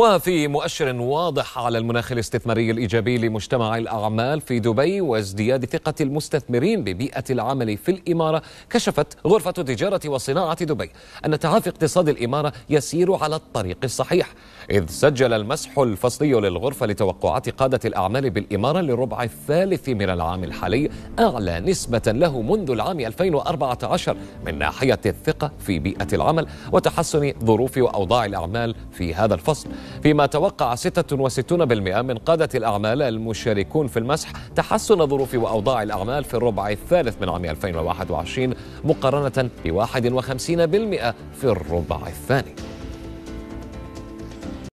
وفي مؤشر واضح على المناخ الاستثماري الإيجابي لمجتمع الأعمال في دبي وازدياد ثقة المستثمرين ببيئة العمل في الإمارة كشفت غرفة التجارة وصناعة دبي أن تعافي اقتصاد الإمارة يسير على الطريق الصحيح إذ سجل المسح الفصلي للغرفة لتوقعات قادة الأعمال بالإمارة للربع الثالث من العام الحالي أعلى نسبة له منذ العام 2014 من ناحية الثقة في بيئة العمل وتحسن ظروف وأوضاع الأعمال في هذا الفصل فيما توقع 66% من قادة الأعمال المشاركون في المسح تحسن ظروف وأوضاع الأعمال في الربع الثالث من عام 2021 مقارنة ب 51% في الربع الثاني